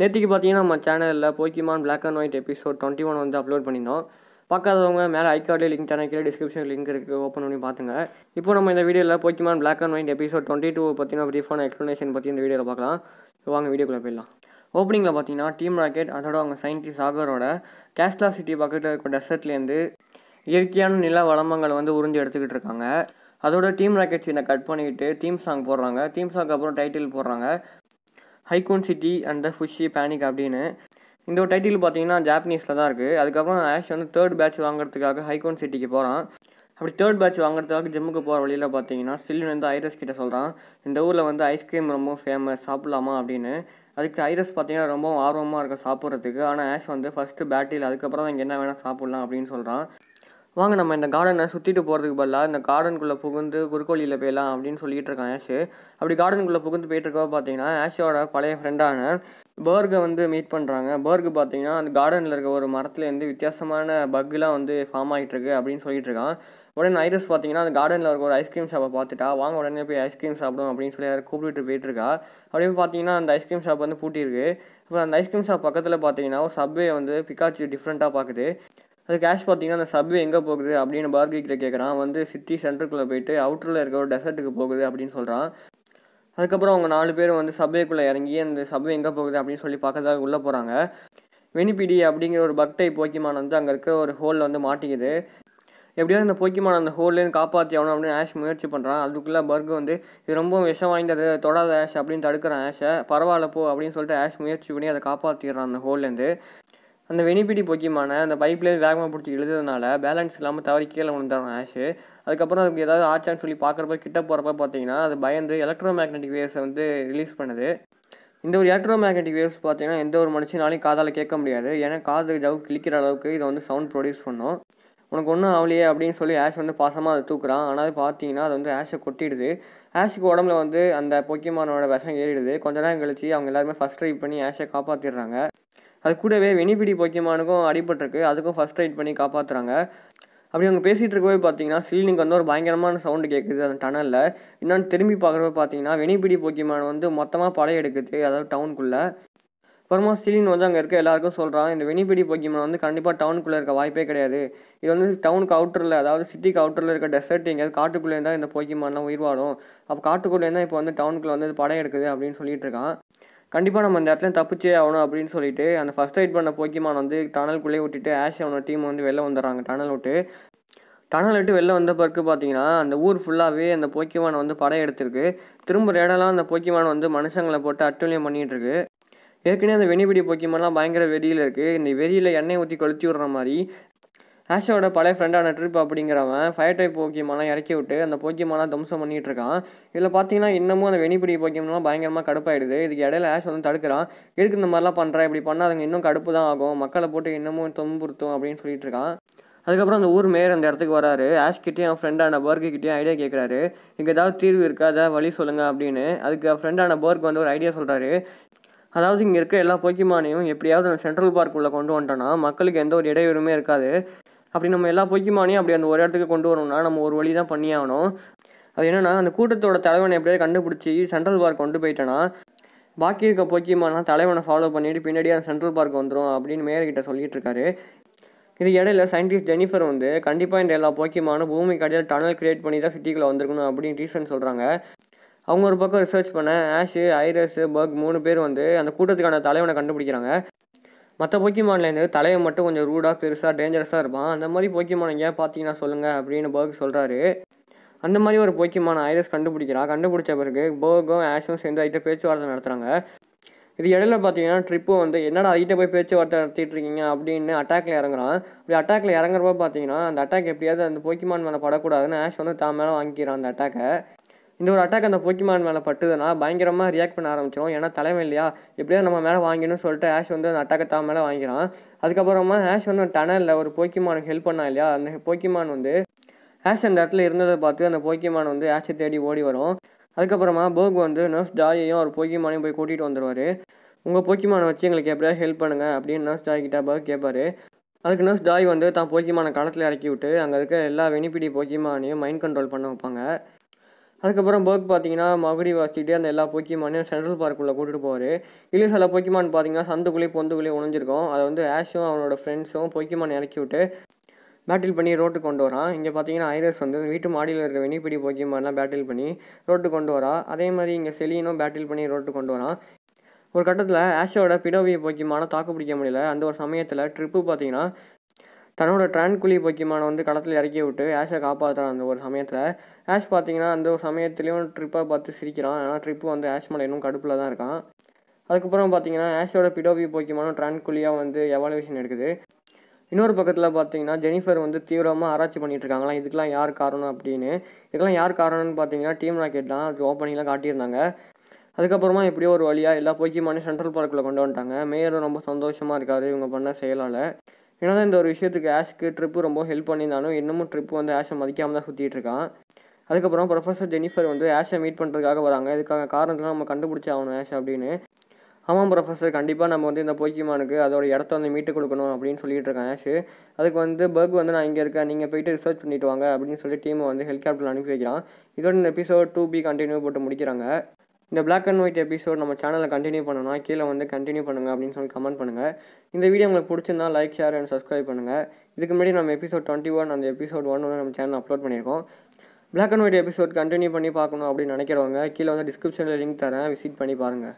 நேற்றுக்கு பார்த்தீங்கன்னா நம்ம சேனலில் Pokemon black and white episode twenty one வந்து அப்லோட் பண்ணியிருந்தோம் பார்க்காதவங்க மேலே ஐக்கார்டு லிங்க் தானே கீழே டிஸ்கிரிப்ஷன் லிங்க் இருக்குது ஓப்பன் பண்ணி பார்த்துங்க இப்போ நம்ம இந்த வீடியோவில் Pokemon black and white episode twenty two பார்த்திங்கன்னா ப்ரீஃபான எக்ஸ்ப்ளனேஷன் பற்றி இந்த வீடியோவில் பார்க்கலாம் வாங்க வீடியோக்குள்ளே போயிடலாம் ஓப்பனிங்கில் பார்த்தீங்கன்னா டீம் ராக்கெட் அதோட அவங்க சயின்டிஸ்ட் சாகரோட கேஸ்லா சிட்டி பக்கத்தில் இருக்க டெசர்ட்லேருந்து இயற்கையான நில வளமங்களை வந்து உறிஞ்சி எடுத்துக்கிட்டு இருக்காங்க அதோட டீம் ராக்கெட் சீனை கட் பண்ணிக்கிட்டு தீம் சாங் போடுறாங்க தீம் சாங்க்கு அப்புறம் டைட்டில் போடுறாங்க ஹைகோன் சிட்டி அண்ட் த ஃபுஷி பேனிக் அப்படின்னு இந்த ஒரு டைட்டில் பார்த்தீங்கன்னா ஜாப்பனீஸில் தான் இருக்குது அதுக்கப்புறம் ஆஷ் வந்து தேர்ட் பேட்ச் வாங்குறதுக்காக ஹைகோன் சிட்டிக்கு போகிறான் அப்படி தேர்ட் பேட்ச் வாங்குறதுக்காக ஜிம்முக்கு போகிற வழியில் பார்த்தீங்கன்னா சில்லுன்னு வந்து ஐரஸ் கிட்ட சொல்கிறான் இந்த ஊரில் வந்து ஐஸ்கிரீம் ரொம்ப ஃபேமஸ் சாப்பிட்லாமா அப்படின்னு அதுக்கு ஐரஸ் பார்த்தீங்கன்னா ரொம்ப ஆர்வமாக இருக்க சாப்பிட்றதுக்கு ஆனால் ஆஷ் வந்து ஃபஸ்ட்டு பேட்டில் அதுக்கப்புறம் தான் இங்கே என்ன வேணால் சாப்பிட்லாம் அப்படின்னு சொல்கிறான் வாங்க நம்ம இந்த கார்டனை சுற்றிட்டு போகிறதுக்கு பதிலாக இந்த கார்டனுக்குள்ளே புகுந்து குறுக்கோழியில் போயலாம் அப்படின்னு சொல்லிகிட்டு இருக்கான் ஆஷு அப்படி கார்டனுக்குள்ளே புகுந்து போயிட்டுருக்கவா பார்த்தீங்கன்னா ஆஷோட பழைய ஃப்ரெண்டான பேர்கை வந்து மீட் பண்ணுறாங்க பேர்கு பார்த்தீங்கன்னா அந்த கார்டனில் இருக்க ஒரு மரத்துலேருந்து வித்தியாசமான பக்லாம் வந்து ஃபார்ம் ஆகிட்டு இருக்கு அப்படின்னு சொல்லிட்டு இருக்கான் உடனே ஐரஸ் பார்த்தீங்கன்னா அந்த கார்டனில் இருக்க ஒரு ஐஸ்கிரீம் ஷாப்பை பார்த்துட்டா வாங்க உடனே போய் ஐஸ்கிரீம் சாப்பிடும் அப்படின்னு சொல்லி கூப்பிட்டு போயிட்டுருக்கா அப்படியே பார்த்தீங்கன்னா அந்த ஐஸ்கிரீம் ஷாப் வந்து பூட்டியிருக்கு அப்புறம் அந்த ஐஸ்கிரீம் ஷாப் பக்கத்தில் பார்த்தீங்கன்னா ஒரு சப்வே வந்து பிக்காச்சு டிஃப்ரெண்ட்டாக பார்க்குது அது கேஷ் பார்த்தீங்கன்னா அந்த சப்வே எங்கே போகுது அப்படின்னு பார்கிக்கிட்ட கேட்குறான் வந்து சிட்டி சென்டருக்குள்ளே போயிட்டு அவுட்டரில் இருக்க ஒரு டெசர்ட்டுக்கு போகுது அப்படின்னு சொல்கிறான் அதுக்கப்புறம் அவங்க நாலு பேர் வந்து சப்வேக்குள்ளே இறங்கி அந்த சப்வே எங்கே போகுது அப்படின்னு சொல்லி பார்க்கறதாக உள்ளே போகிறாங்க வெனிபிடி அப்படிங்கிற ஒரு பக்டை டைப் போக்கிமான் வந்து அங்கே இருக்கிற ஒரு ஹோலில் வந்து மாட்டிக்குது எப்படியாவது அந்த போக்கிமான் அந்த ஹோல்லேருந்து காப்பாற்றி ஆகணும் அப்படின்னு ஆஷ் முயற்சி பண்ணுறான் அதுக்குள்ளே பர்க் வந்து இது ரொம்ப விஷம் வாய்ந்தது தொடாத ஆஷ் அப்படின்னு தடுக்கிறான் ஆஷை பரவாயில்ல போ அப்படின்னு சொல்லிட்டு ஆஷ் முயற்சி பண்ணி அதை காப்பாற்றிடுறான் அந்த ஹோல்லேருந்து அந்த வெனிபிடி போக்கியமான அந்த பைப்லேயே வேகமாக பிடிச்சி எழுதுறதுனால பேலன்ஸ் இல்லாமல் தவறி கீழே விழுந்தாங்க ஆஷு அதுக்கப்புறம் அதுக்கு ஏதாவது ஆச்சான்னு சொல்லி பார்க்குறப்ப கிட்ட போகிறப்ப பார்த்தீங்கன்னா அது பயந்து எலக்ட்ரோ மேக்னெட்டிக் வேவ்ஸை வந்து ரிலீஸ் பண்ணுது இந்த ஒரு எலக்ட்ரோ மேக்னெட்டிக் வேவ்ஸ் பார்த்தீங்கன்னா எந்த ஒரு மனுஷனாலையும் காதால் கேட்க முடியாது ஏன்னா காது ஜவு கிழிக்கிற அளவுக்கு இதை வந்து சவுண்ட் ப்ரொடியூஸ் பண்ணும் உனக்கு ஒன்றும் ஆகலையே அப்படின்னு சொல்லி ஆஷ் வந்து பாசமாக அதை தூக்குறான் ஆனால் அது பார்த்தீங்கன்னா அது வந்து ஆஷை கொட்டிடுது ஆஷுக்கு உடம்புல வந்து அந்த பொக்கிமானோட விஷம் ஏறிடுது கொஞ்ச நேரம் கழிச்சு அவங்க எல்லாருமே ஃபஸ்ட் ட்ரை பண்ணி ஆஷை காப்பாற்றிடுறாங்க அது கூடவே வெனிபிடி போக்கியமானுக்கும் அடிபட்டிருக்கு அதுக்கும் ஃபஸ்ட் எய்ட் பண்ணி காப்பாற்றுறாங்க அப்படி அவங்க பேசிகிட்டு இருக்கவே பார்த்தீங்கன்னா சீலினுக்கு வந்து ஒரு பயங்கரமான சவுண்டு கேட்குது அந்த டனலில் இன்னொன்று திரும்பி பார்க்குறப்ப பார்த்தீங்கன்னா வெனிபிடி போக்கியமான வந்து மொத்தமாக படையெடுக்குது அதாவது டவுனுக்குள்ளே அப்புறமா சீலின் வந்து அங்கே இருக்க எல்லாருக்கும் சொல்கிறான் இந்த வெனிபிடி போக்கிமான் வந்து கண்டிப்பாக டவுனுக்குள்ளே இருக்க வாய்ப்பே கிடையாது இது வந்து டவுனுக்கு அவுட்டரில் அதாவது சிட்டிக்கு அவுட்டரில் இருக்க டெசர்ட் எங்கேயாவது காட்டுக்குள்ளே இருந்தால் இந்த போக்கியமானலாம் உயிர்வாடும் அப்போ காட்டுக்குள்ளே இருந்தால் இப்போ வந்து டவுனுக்குள்ளே வந்து படையெடுக்குது அப்படின்னு சொல்லிட்டு இருக்கான் கண்டிப்பாக நம்ம இந்த இடத்துல தப்பிச்சே ஆகணும் அப்படின்னு சொல்லிட்டு அந்த ஃபஸ்ட் எய்ட் பண்ண போக்கிமான் வந்து டனல்குள்ளே விட்டுட்டு ஆஷ் அவனோட டீம் வந்து வெளில வந்துடுறாங்க டனல் விட்டு டனல் விட்டு வெளில வந்த பிறகு பார்த்தீங்கன்னா அந்த ஊர் ஃபுல்லாகவே அந்த போக்கிமான் வந்து எடுத்திருக்கு திரும்ப இடம்லாம் அந்த போக்கிமான் வந்து மனுஷங்களை போட்டு அட்டுழியம் பண்ணிகிட்டு இருக்கு ஏற்கனவே அந்த வெனிபிடி போக்கிமான்லாம் பயங்கர வெறியில் இருக்குது இந்த வெறியில் எண்ணெய் ஊற்றி கொளுத்தி விடுற மாதிரி ஆஷோட பழைய ஃப்ரெண்டான ட்ரிப் அப்படிங்கிறவன் ஃபயர் டைப் போக்கியமெல்லாம் இறக்கி விட்டு அந்த போக்கியமெல்லாம் தம்சம் பண்ணிகிட்டு இருக்கான் இதில் பார்த்தீங்கன்னா இன்னமும் அந்த வெனிப்பிடி போக்கியம்லாம் பயங்கரமாக கடுப்பாயிடுது இதுக்கு இடையில ஆஷ் வந்து தடுக்கிறான் எதுக்கு இந்த மாதிரிலாம் பண்ணுறேன் இப்படி அதுங்க இன்னும் கடுப்பு தான் ஆகும் மக்களை போட்டு இன்னமும் துன்புறுத்தும் அப்படின்னு சொல்லிட்டு இருக்கான் அதுக்கப்புறம் அந்த ஊர் மேயர் அந்த இடத்துக்கு வராரு ஆஷ்கிட்டையும் அவன் ஃப்ரெண்டான கிட்டேயும் ஐடியா கேட்குறாரு இங்கே ஏதாவது தீர்வு இருக்கா ஏதாவது வழி சொல்லுங்கள் அப்படின்னு அதுக்கு ஃப்ரெண்டான பர்க் வந்து ஒரு ஐடியா சொல்கிறாரு அதாவது இங்கே இருக்க எல்லா போக்கிமானையும் எப்படியாவது சென்ட்ரல் பார்க்குள்ளே கொண்டு வந்தோன்னா மக்களுக்கு எந்த ஒரு இடையூறுமே இருக்காது அப்படி நம்ம எல்லா பொய்க்குமானையும் அப்படி அந்த ஒரு இடத்துக்கு கொண்டு வரணும்னா நம்ம ஒரு வழி தான் பண்ணி ஆகணும் அது என்னென்னா அந்த கூட்டத்தோட தலைவனை எப்படியாவது கண்டுபிடிச்சி சென்ட்ரல் பார்க் கொண்டு போயிட்டேன்னா பாக்கி இருக்க பொய்க்குமானா தலைவனை ஃபாலோ பண்ணிவிட்டு பின்னாடி அந்த சென்ட்ரல் பார்க் வந்துடும் அப்படின்னு மேயர்கிட்ட சொல்லிட்டு இருக்காரு இது இடையில சயின்டிஸ்ட் ஜெனிஃபர் வந்து கண்டிப்பாக இந்த எல்லா போக்கியமான பூமி கடையில் டனல் கிரியேட் பண்ணி தான் சிட்டிக்குள்ளே வந்திருக்கணும் அப்படின்னு ரீசன் சொல்கிறாங்க அவங்க ஒரு பக்கம் ரிசர்ச் பண்ண ஆஷு ஐரஸ் பர்க் மூணு பேர் வந்து அந்த கூட்டத்துக்கான தலைவனை கண்டுபிடிக்கிறாங்க மற்ற போக்கிமான்லேருந்து தலையை மட்டும் கொஞ்சம் ரூடாக பெருசாக டேஞ்சரஸாக இருப்பான் அந்த மாதிரி போக்கிமான் ஏன் பார்த்தீங்கன்னா சொல்லுங்கள் அப்படின்னு பர்க் சொல்கிறாரு அந்த மாதிரி ஒரு போக்கிமான ஐரஸ் கண்டுபிடிக்கிறான் கண்டுபிடிச்ச பிறகு பர்கும் ஆஷும் சேர்ந்து ஐட்ட பேச்சுவார்த்தை நடத்துகிறாங்க இது இடையில பார்த்தீங்கன்னா ட்ரிப்பு வந்து என்னடா ஐட்ட போய் பேச்சுவார்த்தை நடத்திட்டு இருக்கீங்க அப்படின்னு அட்டாக்ல இறங்குறான் அப்படி அட்டாக்ல இறங்குறப்ப பார்த்தீங்கன்னா அந்த அட்டாக் எப்படியாவது அந்த போக்கிமான் மேலே படக்கூடாதுன்னு ஆஷ் வந்து தான் மேலே வாங்கிக்கிறான் அந்த அட்டாக்கை இந்த ஒரு அட்டாக் அந்த போக்கிமான் மேலே பட்டுதுன்னா பயங்கரமாக ரியாக்ட் பண்ண ஆரம்பிச்சிடும் ஏன்னா தலைமை இல்லையா எப்படியா நம்ம மேலே வாங்கினு சொல்லிட்டு ஆஷ் வந்து அந்த அட்டாக்கை தான் மேலே வாங்கிறான் அதுக்கப்புறமா ஆஷ் வந்து டனலில் ஒரு போக்கிமானுக்கு ஹெல்ப் பண்ணா இல்லையா அந்த போக்கிமான் வந்து ஆஷ் அந்த இடத்துல இருந்ததை பார்த்து அந்த போக்கிமான் வந்து ஆஷை தேடி ஓடி வரும் அதுக்கப்புறமா போக் வந்து நர்ஸ் ஜாயையும் ஒரு போக்கிமானையும் போய் கூட்டிகிட்டு வந்துடுவார் உங்கள் போக்கிமானை வச்சு எங்களுக்கு எப்படியா ஹெல்ப் பண்ணுங்கள் அப்படின்னு நர்ஸ் ஜாய் கிட்டே பர்க் கேட்பாரு அதுக்கு நர்ஸ் ஜாய் வந்து தான் போக்கிமான களத்தில் இறக்கி விட்டு அங்கே இருக்க எல்லா வெனிப்பிடி போக்கிமானையும் மைண்ட் கண்ட்ரோல் பண்ண வைப்பாங்க அதுக்கப்புறம் பர்க் பார்த்தீங்கன்னா மகுடி வாசிக்கிட்டு அந்த எல்லா போக்கிமானையும் சென்ட்ரல் பார்க்குள்ளே கூட்டிகிட்டு போவார் இல்லை சில போக்கிமான் பார்த்தீங்கன்னா சந்துக்குள்ளேயே பொந்துக்குள்ளேயே உணஞ்சிருக்கும் அதை வந்து ஆஷும் அவனோட ஃப்ரெண்ட்ஸும் போக்கிமான் இறக்கி விட்டு பேட்டில் பண்ணி ரோட்டுக்கு கொண்டு வரான் இங்கே பார்த்தீங்கன்னா ஐரஸ் வந்து வீட்டு மாடியில் இருக்க வெனிப்பிடி போக்கிமான்லாம் பேட்டில் பண்ணி ரோட்டுக்கு கொண்டு வரா அதே மாதிரி இங்கே செலினும் பேட்டில் பண்ணி ரோட்டுக்கு கொண்டு வரான் ஒரு கட்டத்தில் ஆஷோட பிடோவியை போக்கிமான தாக்கு பிடிக்க முடியல அந்த ஒரு சமயத்தில் ட்ரிப்பு பார்த்தீங்கன்னா தன்னோட ட்ரான்குலி போக்கிமான வந்து களத்தில் இறக்கி விட்டு ஆஷை காப்பாற்றுறான் அந்த ஒரு சமயத்தில் ஆஷ் பார்த்தீங்கன்னா அந்த ஒரு சமயத்துலேயும் ட்ரிப்பை பார்த்து சிரிக்கிறான் ஆனால் ட்ரிப்பு வந்து ஆஷ் மலை இன்னும் கடுப்பில் தான் இருக்கான் அதுக்கப்புறம் பார்த்தீங்கன்னா ஆஷோட பிடோவி போக்கியமான குழியாக வந்து எவாலுவேஷன் எடுக்குது இன்னொரு பக்கத்தில் பார்த்தீங்கன்னா ஜெனிஃபர் வந்து தீவிரமாக ஆராய்ச்சி பண்ணிட்டு இருக்காங்களா இதுக்கெலாம் யார் காரணம் அப்படின்னு இதெல்லாம் யார் காரணம்னு பார்த்தீங்கன்னா டீம் ராக்கெட் தான் அது ஓப்பனிங்லாம் காட்டியிருந்தாங்க அதுக்கப்புறமா எப்படியோ ஒரு வழியாக எல்லா போக்கியமான சென்ட்ரல் பார்க்கில் கொண்டு வந்துட்டாங்க மேயரும் ரொம்ப சந்தோஷமாக இருக்காது இவங்க பண்ண செயலால் தான் இந்த ஒரு விஷயத்துக்கு ஆஷுக்கு ட்ரிப்பு ரொம்ப ஹெல்ப் பண்ணியிருந்தாலும் இன்னமும் ட்ரிப் வந்து ஆஷை மதிக்காமல் தான் சுற்றிட்டு இருக்கான் அதுக்கப்புறம் ப்ரொஃபஸர் ஜெனிஃபர் வந்து ஆஷை மீட் பண்ணுறதுக்காக வராங்க இதுக்காக காரணத்தெலாம் நம்ம கண்டுபிடிச்சி ஆகணும் ஆஷ் அப்படின்னு ஆமாம் ப்ரொஃபஸர் கண்டிப்பாக நம்ம வந்து இந்த போக்கிமானுக்கு அதோட இடத்த வந்து மீட்டு கொடுக்கணும் அப்படின்னு சொல்லிட்டு இருக்கேன் ஆஷு அதுக்கு வந்து பர்க் வந்து நான் இங்கே இருக்கேன் நீங்கள் போயிட்டு ரிசர்ச் பண்ணிட்டு வாங்க அப்படின்னு சொல்லி டீமை வந்து ஹெலிகாப்டரில் அனுப்பி வைக்கிறான் இதோட இந்த எபிசோட் டூ பி கண்டினியூ போட்டு முடிக்கிறாங்க இந்த பிளாக் அண்ட் ஒயிட் எபிசோட் நம்ம சேனலில் கண்டினியூ பண்ணணும்னா கீழே வந்து கண்டினியூ பண்ணுங்கள் அப்படின்னு சொல்லி கமெண்ட் பண்ணுங்கள் இந்த வீடியோ உங்களுக்கு பிடிச்சிருந்தா லைக் ஷேர் அண்ட் சப்ஸ்கிரைப் பண்ணுங்கள் இதுக்கு முன்னாடி நம்ம எபிசோட் டுவெண்ட்டி ஒன் அந்த எபிசோட் ஒன் வந்து நம்ம சேனல் அப்லோட் பண்ணியிருக்கோம் black and white episode continue பண்ணி பார்க்கணும் அப்படின்னு நினைக்கிறவங்க கீழே வந்து டிஸ்கிரிப்ஷனில் லிங்க் தரேன் விசிட் பண்ணி பாருங்கள்